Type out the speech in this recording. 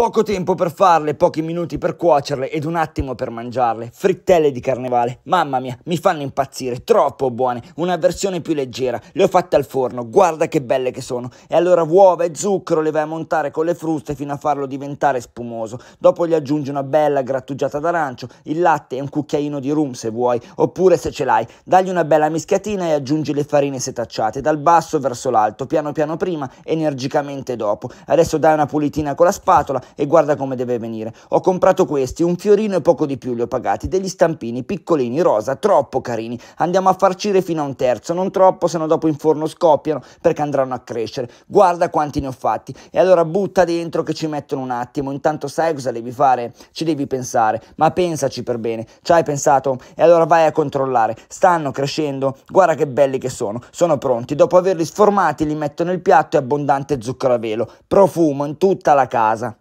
Poco tempo per farle, pochi minuti per cuocerle ed un attimo per mangiarle. Frittelle di carnevale, mamma mia, mi fanno impazzire, troppo buone, una versione più leggera. Le ho fatte al forno, guarda che belle che sono. E allora uova e zucchero le vai a montare con le fruste fino a farlo diventare spumoso. Dopo gli aggiungi una bella grattugiata d'arancio, il latte e un cucchiaino di rum se vuoi, oppure se ce l'hai, dagli una bella mischiatina e aggiungi le farine setacciate, dal basso verso l'alto, piano piano prima, energicamente dopo. Adesso dai una pulitina con la spatola e guarda come deve venire. Ho comprato questi, un fiorino e poco di più li ho pagati, degli stampini, piccolini, rosa, troppo carini. Andiamo a farcire fino a un terzo, non troppo, sennò dopo in forno scoppiano perché andranno a crescere. Guarda quanti ne ho fatti. E allora butta dentro che ci mettono un attimo, intanto sai cosa devi fare? Ci devi pensare, ma pensaci per bene. Ci hai pensato? E allora vai a controllare. Stanno crescendo? Guarda che belli che sono. Sono pronti. Dopo averli sformati li metto nel piatto e abbondante zucchero a velo. Profumo in tutta la casa.